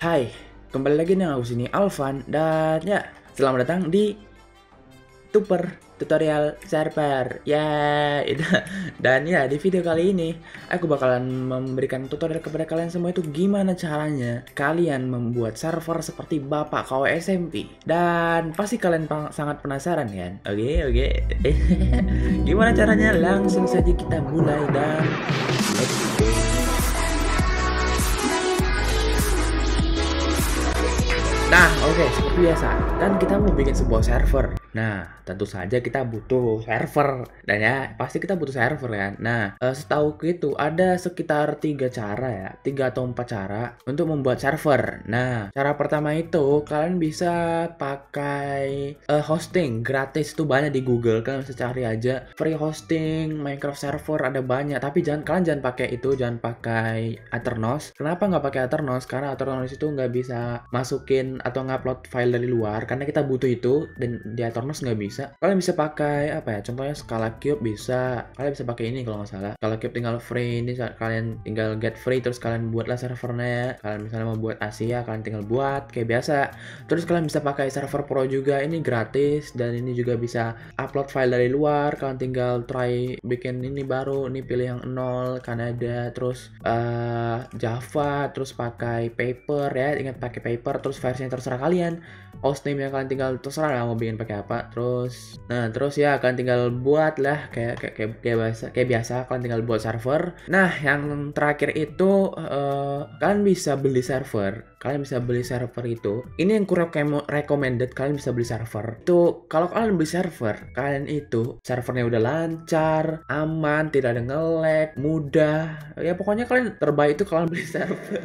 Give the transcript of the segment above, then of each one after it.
Hai, kembali lagi dengan aku sini Alvan dan ya selamat datang di Tuper Tutorial Server. Ya, dan ya di video kali ini aku bakalan memberikan tutorial kepada kalian semua itu gimana caranya kalian membuat server seperti bapak kau SMP. Dan pasti kalian sangat penasaran kan? Oke, oke. gimana caranya? Langsung saja kita mulai dan let's go. Nah, oke, okay, seperti biasa, kan kita mau bikin sebuah server. Nah, tentu saja kita butuh server dan ya pasti kita butuh server kan. Nah, eh, setahu itu ada sekitar tiga cara ya, tiga atau empat cara untuk membuat server. Nah, cara pertama itu kalian bisa pakai uh, hosting gratis itu banyak di Google kalian bisa cari aja free hosting Minecraft server ada banyak. Tapi jangan kalian jangan pakai itu, jangan pakai Aternos. Kenapa nggak pakai Aternos? Karena Aternos itu nggak bisa masukin atau ngupload file dari luar karena kita butuh itu dan di Aternos Transformers nggak bisa kalian bisa pakai apa ya contohnya skala cube bisa kalian bisa pakai ini kalau nggak salah skala cube tinggal free ini kalian tinggal get free terus kalian buatlah servernya kalian misalnya mau buat Asia kalian tinggal buat kayak biasa terus kalian bisa pakai server pro juga ini gratis dan ini juga bisa upload file dari luar kalian tinggal try bikin ini baru ini pilih yang nol Kanada terus uh, Java terus pakai paper ya ingat pakai paper terus versinya terserah kalian name yang kalian tinggal terserah lah mau bikin pakai apa apa terus nah terus ya akan tinggal buat lah kayak kayak kayak, kayak biasa kayak biasa kalian tinggal buat server nah yang terakhir itu uh, kalian bisa beli server kalian bisa beli server itu ini yang kurang recommended kalian bisa beli server itu kalau kalian beli server kalian itu servernya udah lancar aman tidak ada ngelag mudah ya pokoknya kalian terbaik itu kalian beli server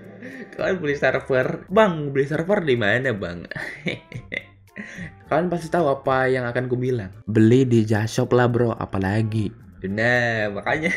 kalian beli server bang beli server di mana bang Kalian pasti tahu apa yang akan gue bilang. Beli di Jashop lah bro, apalagi. Nah, makanya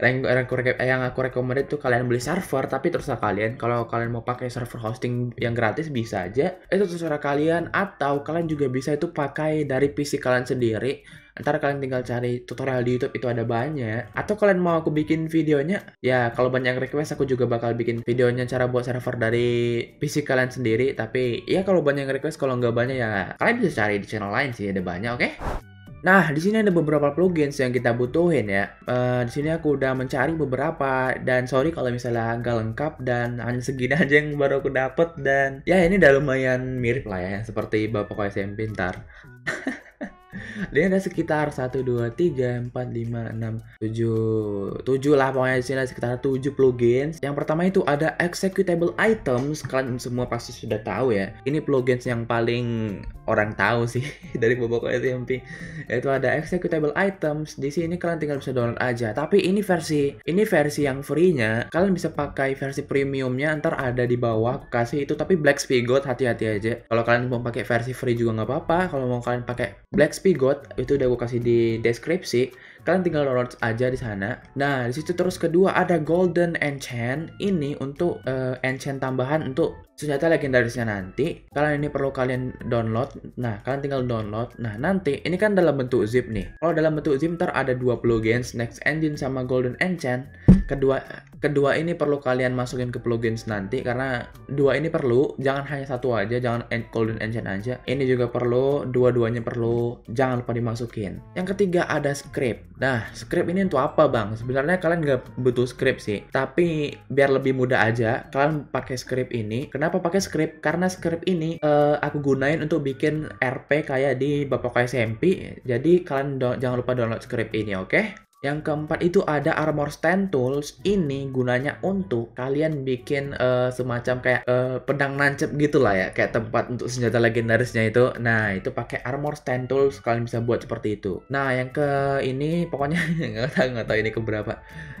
yang, yang, yang aku rekomendasi tuh kalian beli server, tapi terserah kalian. Kalau kalian mau pakai server hosting yang gratis bisa aja, itu terserah kalian. Atau kalian juga bisa itu pakai dari PC kalian sendiri Ntar kalian tinggal cari tutorial di YouTube itu ada banyak. Atau kalian mau aku bikin videonya? Ya, kalau banyak request aku juga bakal bikin videonya cara buat server dari PC kalian sendiri. Tapi ya kalau banyak request, kalau nggak banyak ya kalian bisa cari di channel lain sih ada banyak, oke? Okay? Nah, di sini ada beberapa plugins yang kita butuhin ya. Uh, di sini aku udah mencari beberapa dan sorry kalau misalnya nggak lengkap dan hanya segini aja yang baru aku dapet dan ya ini udah lumayan mirip lah ya seperti bapak SMP pintar. Dia ada sekitar 1, 2, 3, 4, 5, 6, 7, 7 lah pokoknya disini ada sekitar tujuh plugins Yang pertama itu ada executable items. Kalian semua pasti sudah tahu ya. Ini plugins yang paling orang tahu sih dari Boboko itu ada executable items. Di sini kalian tinggal bisa download aja. Tapi ini versi ini versi yang free-nya. Kalian bisa pakai versi premiumnya ntar ada di bawah aku kasih itu tapi Black Spigot hati-hati aja. Kalau kalian mau pakai versi free juga nggak apa-apa. Kalau mau kalian pakai Black Spigot Got itu udah gue kasih di deskripsi. Kalian tinggal download aja di sana. Nah, di situ terus kedua ada Golden Enchant. Ini untuk uh, enchant tambahan untuk senjata legendarisnya nanti. Kalian ini perlu kalian download. Nah, kalian tinggal download. Nah, nanti ini kan dalam bentuk zip nih. Kalau dalam bentuk zip ntar ada 20 gens, next engine sama Golden Enchant kedua kedua ini perlu kalian masukin ke plugins nanti karena dua ini perlu jangan hanya satu aja jangan golden engine aja ini juga perlu dua-duanya perlu jangan lupa dimasukin yang ketiga ada script nah script ini untuk apa bang sebenarnya kalian nggak butuh script sih tapi biar lebih mudah aja kalian pakai script ini kenapa pakai script karena script ini uh, aku gunain untuk bikin RP kayak di Bapak SMP jadi kalian jangan lupa download script ini oke okay? Yang keempat itu ada armor stand tools. Ini gunanya untuk kalian bikin uh, semacam kayak uh, pedang nancep gitu lah ya, kayak tempat untuk senjata legendarisnya itu. Nah, itu pakai armor stand tools kalian bisa buat seperti itu. Nah, yang ke ini pokoknya nggak tahu nggak tahu ini keberapa.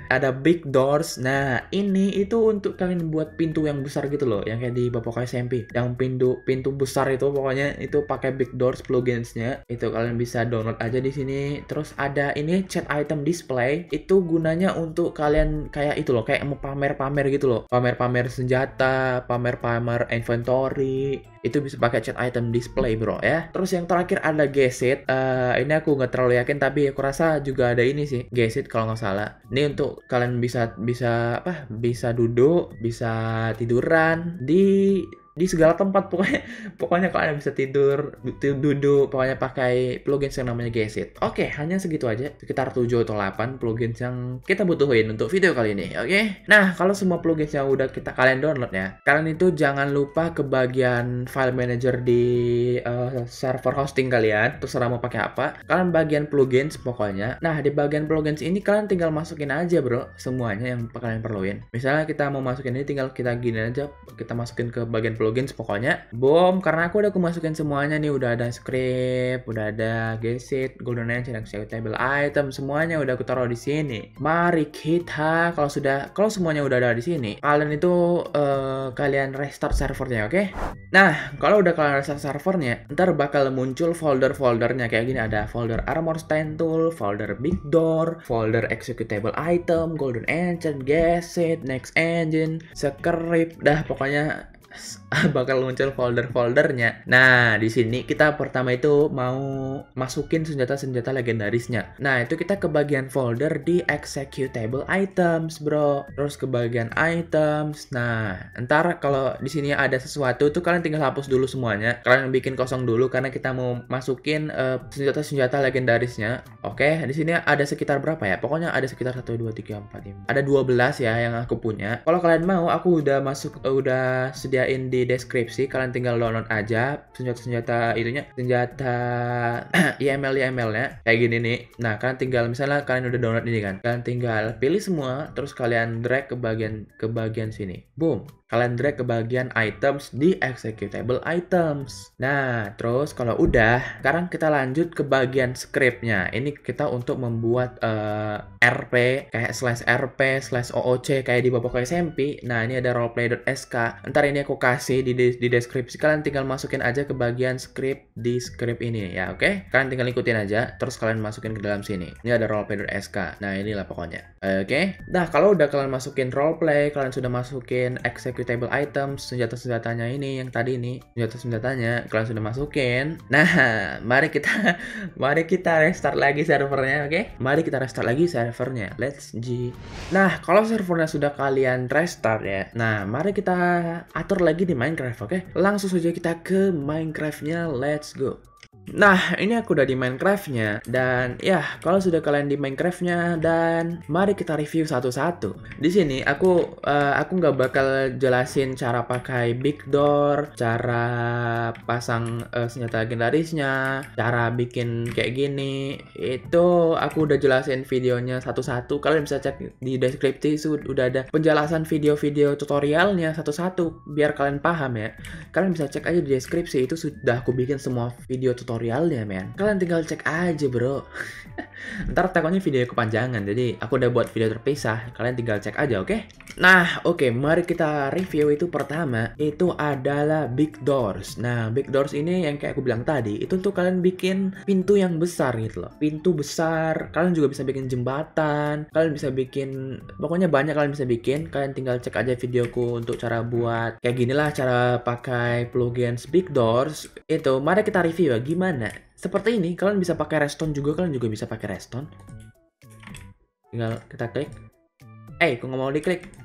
Ada big doors. Nah, ini itu untuk kalian buat pintu yang besar gitu loh, yang kayak di Bapak SMP. Yang pintu pintu besar itu pokoknya itu pakai big doors pluginsnya. Itu kalian bisa download aja di sini. Terus ada ini chat item di display itu gunanya untuk kalian kayak itu loh, kayak mau pamer-pamer gitu loh. Pamer-pamer senjata, pamer-pamer inventory, itu bisa pakai chat item display bro ya. Terus yang terakhir ada Gesit, uh, eh, ini aku nggak terlalu yakin tapi aku rasa juga ada ini sih, Gesit kalau nggak salah. Ini untuk kalian bisa bisa apa? Bisa duduk, bisa tiduran di di segala tempat pokoknya pokoknya kalau anda bisa tidur duduk pokoknya pakai plugin yang namanya Gesit. Oke, okay, hanya segitu aja sekitar 7 atau 8 plugin yang kita butuhin untuk video kali ini. Oke. Okay? Nah, kalau semua plugin yang udah kita kalian download ya, kalian itu jangan lupa ke bagian file manager di uh, server hosting kalian, terserah mau pakai apa. Kalian bagian plugins pokoknya. Nah, di bagian plugins ini kalian tinggal masukin aja, Bro, semuanya yang kalian perluin. Misalnya kita mau masukin ini tinggal kita gini aja, kita masukin ke bagian plugins pokoknya bom karena aku udah aku semuanya nih udah ada script udah ada gesit golden engine executable item semuanya udah aku taruh di sini mari kita kalau sudah kalau semuanya udah ada di sini kalian itu uh, kalian restart servernya oke okay? nah kalau udah kalian restart servernya ntar bakal muncul folder-foldernya kayak gini ada folder armor stand tool folder big door folder executable item golden engine gesit next engine script dah pokoknya bakal muncul folder-foldernya. Nah, di sini kita pertama itu mau masukin senjata-senjata legendarisnya. Nah, itu kita ke bagian folder di executable items, bro. Terus ke bagian items. Nah, ntar kalau di sini ada sesuatu tuh kalian tinggal hapus dulu semuanya. Kalian bikin kosong dulu karena kita mau masukin eh, senjata-senjata uh, legendarisnya. Oke, di sini ada sekitar berapa ya? Pokoknya ada sekitar 1 2 3 4 5. Ada 12 ya yang aku punya. Kalau kalian mau aku udah masuk uh, udah sedia sediain di deskripsi kalian tinggal download aja senjata-senjata itunya senjata IML IML-nya kayak gini nih nah kalian tinggal misalnya kalian udah download ini kan kalian tinggal pilih semua terus kalian drag ke bagian ke bagian sini boom kalian drag ke bagian items di executable items. Nah, terus kalau udah, sekarang kita lanjut ke bagian scriptnya. Ini kita untuk membuat uh, eh, RP, kayak slash RP, slash OOC, kayak di Bapak SMP. Nah, ini ada roleplay.sk. Ntar ini aku kasih di, di, di deskripsi. Kalian tinggal masukin aja ke bagian script di script ini ya, oke? Okay? Kalian tinggal ikutin aja, terus kalian masukin ke dalam sini. Ini ada roleplay.sk. Nah, inilah pokoknya. Oke? Okay? Nah, kalau udah kalian masukin roleplay, kalian sudah masukin execute table items senjata-senjatanya ini yang tadi ini senjata-senjatanya kalian sudah masukin nah mari kita mari kita restart lagi servernya oke okay? mari kita restart lagi servernya let's G nah kalau servernya sudah kalian restart ya nah mari kita atur lagi di Minecraft oke okay? langsung saja kita ke Minecraftnya let's go Nah, ini aku udah di Minecraft-nya, dan ya, kalau sudah kalian di Minecraft-nya, dan mari kita review satu-satu. Di sini, aku uh, aku nggak bakal jelasin cara pakai big door, cara pasang uh, senjata legendarisnya, cara bikin kayak gini. Itu aku udah jelasin videonya satu-satu. Kalian bisa cek di deskripsi, sudah ada penjelasan video-video tutorialnya satu-satu, biar kalian paham ya. Kalian bisa cek aja di deskripsi, itu sudah aku bikin semua video tutorial tutorialnya men kalian tinggal cek aja bro ntar takutnya video kepanjangan jadi aku udah buat video terpisah kalian tinggal cek aja oke okay? Nah, oke, okay, mari kita review itu pertama. Itu adalah big doors. Nah, big doors ini yang kayak aku bilang tadi, itu untuk kalian bikin pintu yang besar gitu loh. Pintu besar, kalian juga bisa bikin jembatan, kalian bisa bikin pokoknya banyak kalian bisa bikin. Kalian tinggal cek aja videoku untuk cara buat kayak gini lah cara pakai plugins big doors. Itu mari kita review ya gimana. Seperti ini, kalian bisa pakai reston juga, kalian juga bisa pakai reston. Tinggal kita klik. Eh, hey, kok nggak mau diklik?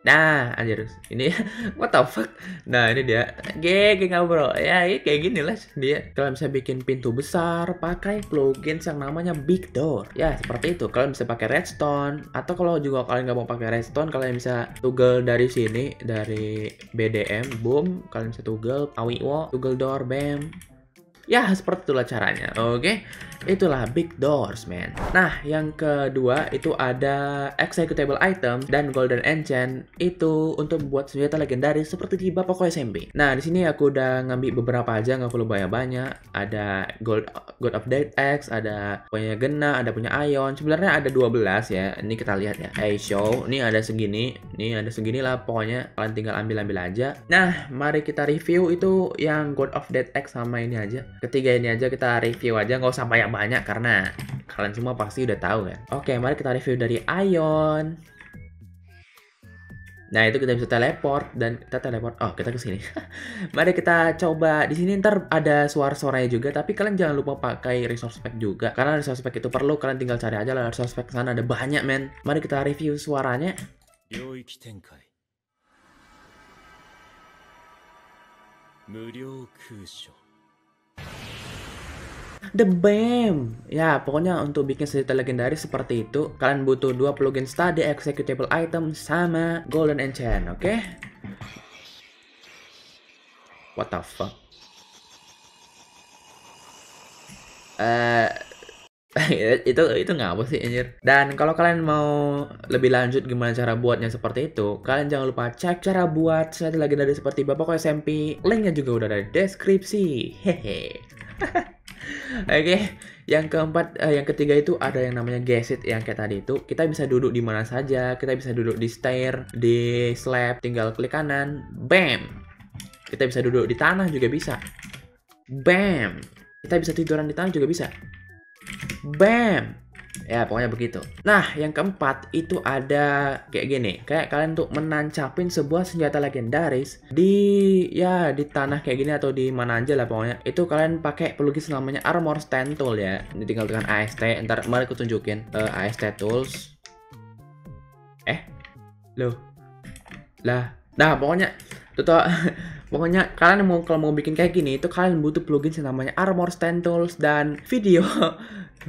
Nah, anjir, ini what the fuck? Nah, ini dia. geng geng ngobrol. Ya, ini kayak gini lah dia. Kalian bisa bikin pintu besar pakai plugin yang namanya Big Door. Ya, seperti itu. Kalian bisa pakai redstone atau kalau juga kalian nggak mau pakai redstone, kalian bisa toggle dari sini dari BDM boom, kalian bisa toggle awiwo, toggle door bam. Ya, seperti itulah caranya. Oke. Itulah big doors, man. Nah, yang kedua itu ada executable item dan golden enchant itu untuk membuat senjata legendaris seperti di bapak SMP. Nah, di sini aku udah ngambil beberapa aja, nggak perlu banyak-banyak. Ada gold gold of Dead X, ada punya Gena, ada punya Ion. Sebenarnya ada 12 ya. Ini kita lihat ya. Hey show, ini ada segini, ini ada segini lah pokoknya kalian tinggal ambil-ambil aja. Nah, mari kita review itu yang gold of Dead X sama ini aja. Ketiga ini aja kita review aja, nggak usah banyak banyak karena kalian semua pasti udah tahu kan. Oke, mari kita review dari Ion. Nah, itu kita bisa teleport dan kita teleport. Oh, kita ke sini. Mari kita coba. Di sini ntar ada suara-suaranya juga, tapi kalian jangan lupa pakai resource pack juga. Karena resource pack itu perlu, kalian tinggal cari aja lah resource pack sana ada banyak, men. Mari kita review suaranya. Muryou kusho. The BAM. Ya, pokoknya untuk bikin cerita legendaris seperti itu, kalian butuh dua plugin study, executable item, sama golden enchant, oke? Okay? What the fuck? Eh, uh, itu itu apa sih anjir dan kalau kalian mau lebih lanjut gimana cara buatnya seperti itu kalian jangan lupa cek cara buat saya lagi dari seperti bapak SMP linknya juga udah ada di deskripsi hehe Oke, yang keempat, uh, yang ketiga itu ada yang namanya gesit yang kayak tadi itu. Kita bisa duduk di mana saja, kita bisa duduk di stair, di slab, tinggal klik kanan, bam. Kita bisa duduk di tanah juga bisa, bam. Kita bisa tiduran di tanah juga bisa, bam Ya, pokoknya begitu. Nah, yang keempat itu ada kayak gini. Kayak kalian untuk menancapin sebuah senjata legendaris di ya di tanah kayak gini atau di mana aja lah pokoknya. Itu kalian pakai pelukis namanya armor stand tool ya. Ini tinggal tekan AST. Ntar mari aku tunjukin uh, eh, AST tools. Eh, loh, lah. Nah, pokoknya Tuh, pokoknya kalian mau kalau mau bikin kayak gini itu kalian butuh plugin yang namanya Armor Stand Tools dan video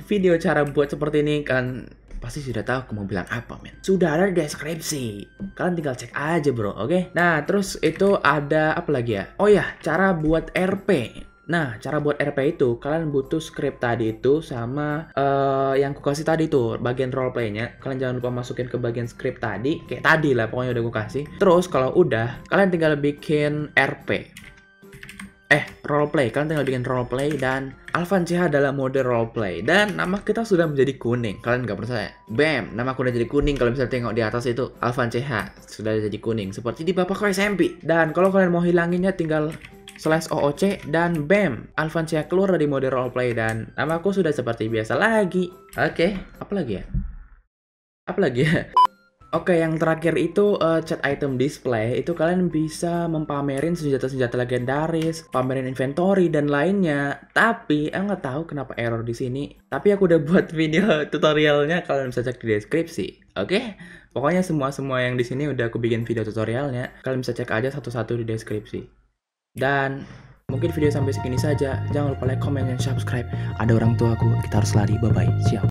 video cara buat seperti ini kan pasti sudah tahu aku mau bilang apa men sudah ada deskripsi kalian tinggal cek aja bro oke okay? nah terus itu ada apa lagi ya oh ya cara buat RP Nah, cara buat RP itu kalian butuh script tadi itu sama uh, yang ku kasih tadi tuh bagian roleplaynya. Kalian jangan lupa masukin ke bagian script tadi, kayak tadi lah pokoknya udah ku kasih. Terus kalau udah, kalian tinggal bikin RP. Eh, roleplay. Kalian tinggal bikin roleplay dan dan CH adalah mode roleplay dan nama kita sudah menjadi kuning. Kalian nggak percaya? Bam, nama aku udah jadi kuning. Kalau bisa tengok di atas itu Alvan CH sudah jadi kuning seperti di bapakku SMP. Dan kalau kalian mau hilanginnya tinggal slash OOC, dan BAM. Cia keluar dari mode roleplay dan nama aku sudah seperti biasa lagi. Oke, okay, apa lagi ya? Apa lagi ya? Oke, yang terakhir itu uh, chat item display. Itu kalian bisa mempamerin senjata-senjata legendaris, pamerin inventory dan lainnya. Tapi aku eh, nggak tahu kenapa error di sini. Tapi aku udah buat video tutorialnya, kalian bisa cek di deskripsi. Oke, pokoknya semua-semua yang di sini udah aku bikin video tutorialnya. Kalian bisa cek aja satu-satu di deskripsi. Dan mungkin video sampai segini saja. Jangan lupa like, comment, dan subscribe. Ada orang tua aku, kita harus lari. Bye-bye. Siap.